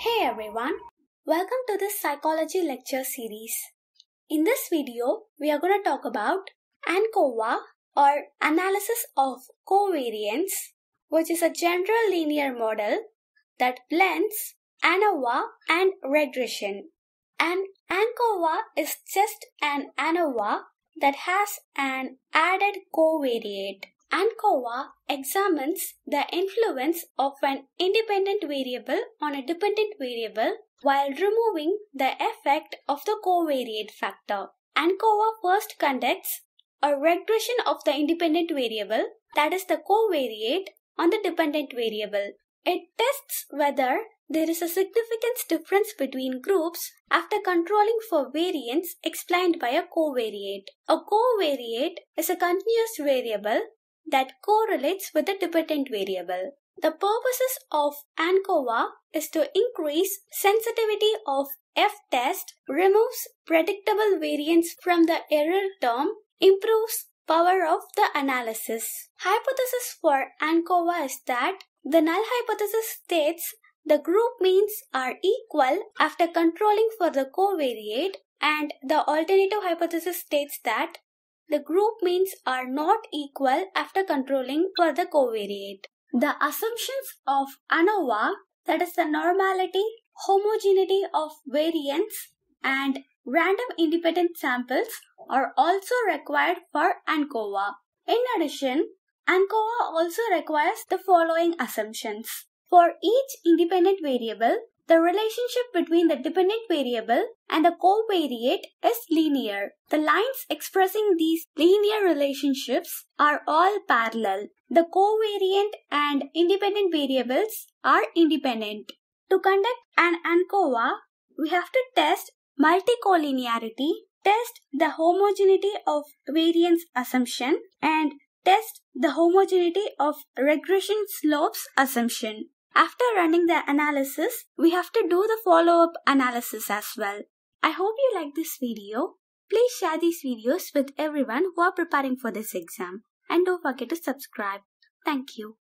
Hey everyone, welcome to this psychology lecture series. In this video, we are going to talk about ANCOVA or analysis of covariance, which is a general linear model that blends ANOVA and regression. And ANCOVA is just an ANOVA that has an added covariate. ANCOVA examines the influence of an independent variable on a dependent variable while removing the effect of the covariate factor. ANCOVA first conducts a regression of the independent variable, that is the covariate, on the dependent variable it tests whether there is a significance difference between groups after controlling for variance explained by a covariate. A covariate is a continuous variable that correlates with a dependent variable. The purposes of ANCOVA is to increase sensitivity of F-test, removes predictable variance from the error term, improves Power of the analysis. Hypothesis for ANCOVA is that the null hypothesis states the group means are equal after controlling for the covariate and the alternative hypothesis states that the group means are not equal after controlling for the covariate. The assumptions of ANOVA that is the normality, homogeneity of variance and Random independent samples are also required for ANCOVA. In addition, ANCOVA also requires the following assumptions. For each independent variable, the relationship between the dependent variable and the covariate is linear. The lines expressing these linear relationships are all parallel. The covariant and independent variables are independent. To conduct an ANCOVA, we have to test Multicollinearity test the homogeneity of variance assumption and test the homogeneity of regression slopes assumption. After running the analysis, we have to do the follow-up analysis as well. I hope you like this video. Please share these videos with everyone who are preparing for this exam and don't forget to subscribe. Thank you.